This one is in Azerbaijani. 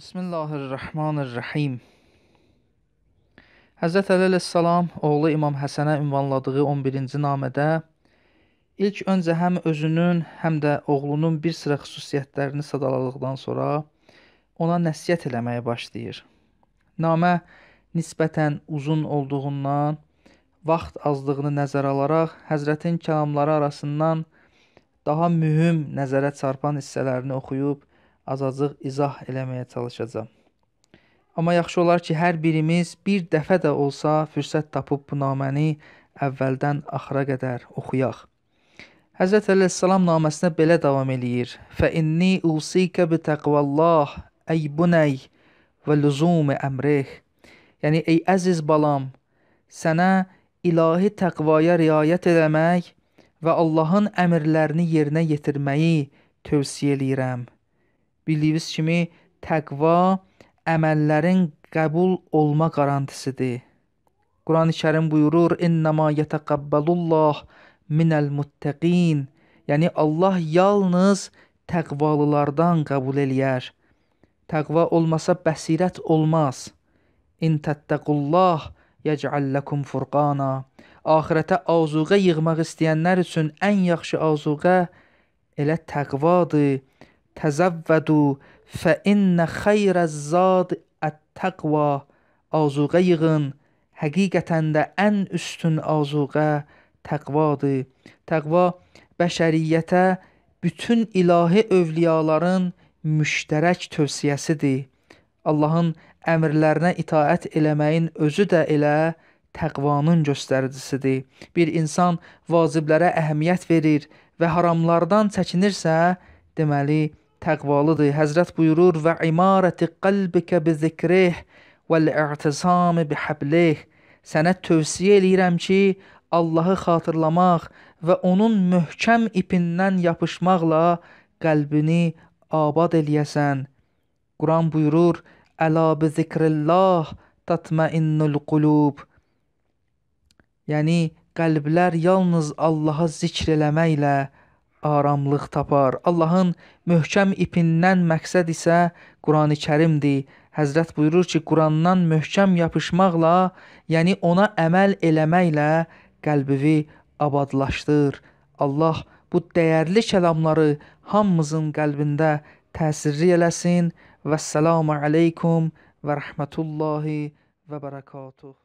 بسم الله r-Rahman r-Rahim Həzrət Ələl-Əssalam oğlu İmam Həsənə ünvanladığı 11-ci namədə ilk öncə həm özünün, həm də oğlunun bir sıra xüsusiyyətlərini sadaladıqdan sonra ona nəsiyyət eləməyə başlayır. Namə nisbətən uzun olduğundan, vaxt azlığını nəzərə alaraq Həzrətin kəlamları arasından daha mühüm nəzərə çarpan hissələrini oxuyub, azacıq izah eləməyə çalışacağam. Amma yaxşı olar ki, hər birimiz bir dəfə də olsa fürsət tapıb bu naməni əvvəldən axıra qədər oxuyaq. Həzrət Əleyhissalam naməsinə belə davam eləyir. Fə inni usika bi təqvallah ey bunay və luzum əmrih. Yəni ey əziz balam, sənə ilahi təqvaya riayət etmək və Allahın əmrlərini yerinə yetirməyi tövsiyə eləyirəm bildiyiniz kimi təqva əməllərin qəbul olma qarantisidir. Quran-ı Kərim buyurur: "İnnema yetaqabbalullah minel muttaqin." Yəni Allah yalnız təqvalılardan qəbul eləyər. Təqva olmasa bəsirət olmaz. İn tattaqullah yec'al lakum furqana. Axirətə azuqə yığmaq istəyənlər üçün ən yaxşı azuqə elə təqvadır təzəvvədu fə innə xeyrə zad ət-təqva azuqə yığın, həqiqətən də ən üstün azuqə təqvadır. Təqva bəşəriyyətə bütün ilahi övliyaların müştərək tövsiyəsidir. Allahın əmrlərinə itaət eləməyin özü də elə təqvanın göstəricisidir. Bir insan vaciblərə əhəmiyyət verir və haramlardan çəkinirsə, deməli, təqvalıdır. Həzrət buyurur və imarəti qalbikə bi zikrih vəl i'tisam bi hablih. Sənə tövsiyə eləyirəm ki, Allahı xatırlamaq və onun möhkəm ipindən yapışmaqla qəlbini abad eləyəsən. Quran buyurur: "Əla bi zikrillah tatmainnul qulub." Yəni qəlblər yalnız Allahı zikr eləməklə, aramlıq tapar. Allahın möhkəm ipindən məqsəd isə Qurani-Kərimdir. Həzrət buyurur ki, Qurandan möhkəm yapışmaqla, yəni ona əməl eləməklə qəlbini abadlaşdır. Allah bu dəyərli kəlamları hamımızın qəlbində təsirli eləsin. Vəssalamu aleykum və rəhmətullahi və bərəkatuh.